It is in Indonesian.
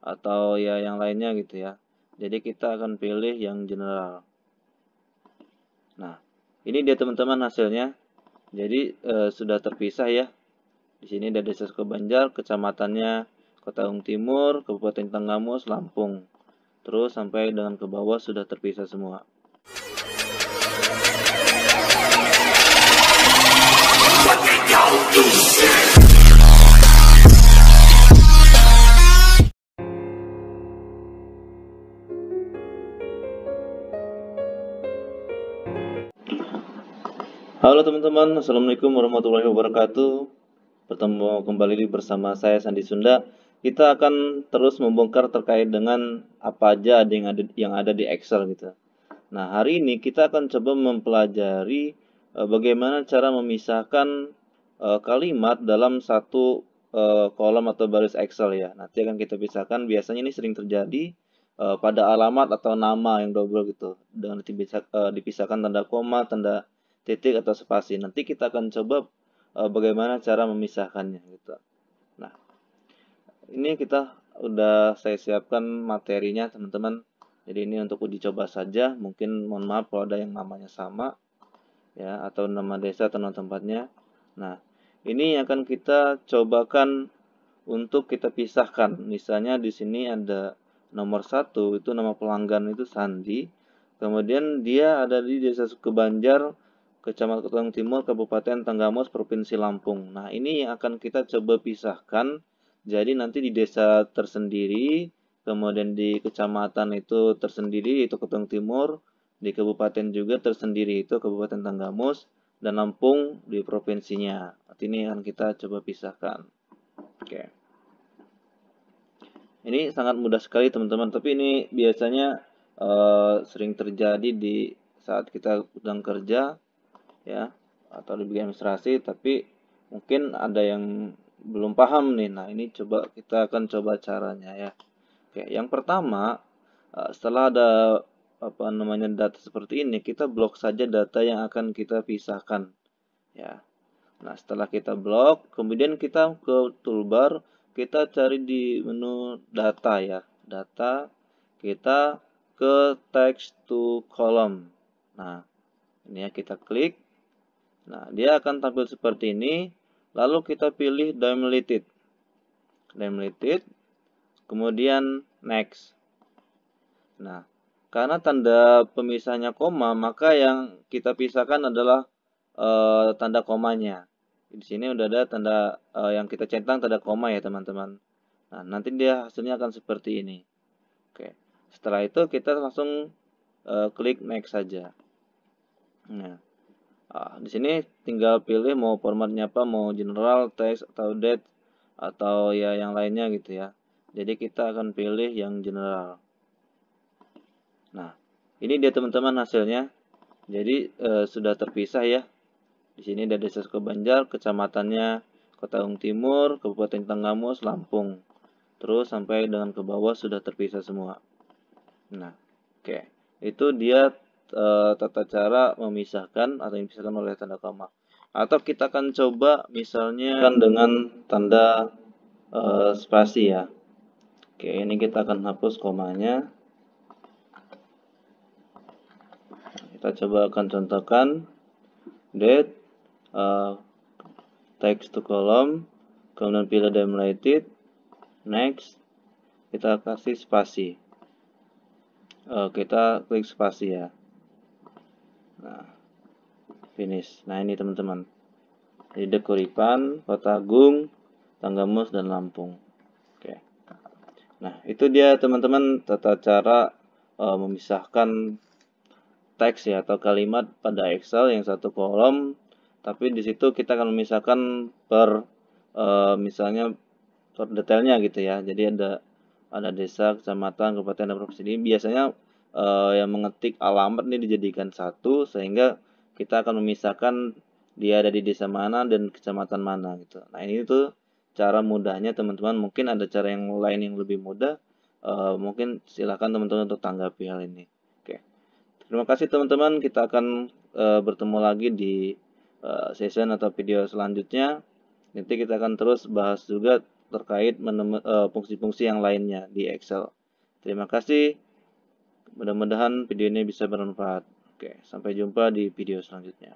atau ya yang lainnya gitu ya. Jadi kita akan pilih yang general. Nah, ini dia teman-teman hasilnya. Jadi e, sudah terpisah ya. Di sini dari Suka Banjar, kecamatannya Kota Ung Timur, Kabupaten Tanggamus, Lampung. Terus sampai dengan ke bawah sudah terpisah semua. Halo teman-teman, Assalamualaikum warahmatullahi wabarakatuh Bertemu kembali bersama saya Sandi Sunda Kita akan terus membongkar terkait dengan apa aja yang ada, yang ada di Excel gitu Nah hari ini kita akan coba mempelajari eh, bagaimana cara memisahkan eh, kalimat dalam satu eh, kolom atau baris Excel ya Nanti akan kita pisahkan, biasanya ini sering terjadi pada alamat atau nama yang double gitu Dengan dipisahkan tanda koma, tanda titik atau spasi. Nanti kita akan coba e, bagaimana cara memisahkannya gitu. Nah, ini kita udah saya siapkan materinya teman-teman. Jadi ini untuk uji coba saja. Mungkin mohon maaf kalau ada yang namanya sama ya atau nama desa atau nama tempatnya. Nah, ini yang akan kita cobakan untuk kita pisahkan. Misalnya di sini ada nomor satu itu nama pelanggan itu Sandi. Kemudian dia ada di desa Sukebanjar Kecamatan Timur, Kabupaten Tanggamus, Provinsi Lampung. Nah, ini yang akan kita coba pisahkan. Jadi nanti di desa tersendiri, kemudian di kecamatan itu tersendiri, itu Ketung Timur, di kabupaten juga tersendiri, itu Kabupaten Tanggamus, dan Lampung di provinsinya. Ini akan kita coba pisahkan. Oke. Ini sangat mudah sekali teman-teman, tapi ini biasanya uh, sering terjadi di saat kita sedang kerja ya atau di bagian administrasi tapi mungkin ada yang belum paham nih nah ini coba kita akan coba caranya ya oke yang pertama eh, setelah ada apa namanya data seperti ini kita blok saja data yang akan kita pisahkan ya nah setelah kita blok kemudian kita ke toolbar kita cari di menu data ya data kita ke text to column nah ini ya kita klik Nah, dia akan tampil seperti ini. Lalu kita pilih Dimelated. Dimelated. Kemudian next. Nah, karena tanda pemisahnya koma, maka yang kita pisahkan adalah e, tanda komanya. Di sini udah ada tanda e, yang kita centang tanda koma ya, teman-teman. Nah, nanti dia hasilnya akan seperti ini. Oke. Setelah itu kita langsung e, klik next saja. Nah, Nah, di sini tinggal pilih mau formatnya apa, mau general, text, atau date, atau ya yang lainnya gitu ya. Jadi kita akan pilih yang general. Nah, ini dia teman-teman hasilnya. Jadi e, sudah terpisah ya. Di sini ada Desa kebanjar kecamatannya Kota Ung Timur, Kabupaten Tanggamus, Lampung. Terus sampai dengan ke bawah sudah terpisah semua. Nah, oke. Okay. Itu dia e, tata cara memisahkan atau dipisahkan oleh tanda koma. Atau kita akan coba misalnya kan dengan tanda e, spasi ya. Oke, ini kita akan hapus komanya. Kita coba akan contohkan date uh, text to column kemudian pilih downloaded next kita kasih spasi kita klik spasi ya nah finish nah ini teman-teman jadi Dekoripan Kota Agung, Tanggamus dan Lampung oke nah itu dia teman-teman tata cara e, memisahkan teks ya atau kalimat pada Excel yang satu kolom tapi di situ kita akan memisahkan per e, misalnya per detailnya gitu ya jadi ada ada desa, kecamatan, kabupaten, dan provinsi. Ini biasanya uh, yang mengetik alamat ini dijadikan satu sehingga kita akan memisahkan dia ada di desa mana dan kecamatan mana gitu. Nah ini tuh cara mudahnya teman-teman. Mungkin ada cara yang lain yang lebih mudah. Uh, mungkin silahkan teman-teman untuk tanggapi hal ini. Oke, okay. terima kasih teman-teman. Kita akan uh, bertemu lagi di uh, session atau video selanjutnya. Nanti kita akan terus bahas juga terkait fungsi-fungsi uh, fungsi -fungsi yang lainnya di Excel. Terima kasih. Mudah-mudahan video ini bisa bermanfaat. Oke, sampai jumpa di video selanjutnya.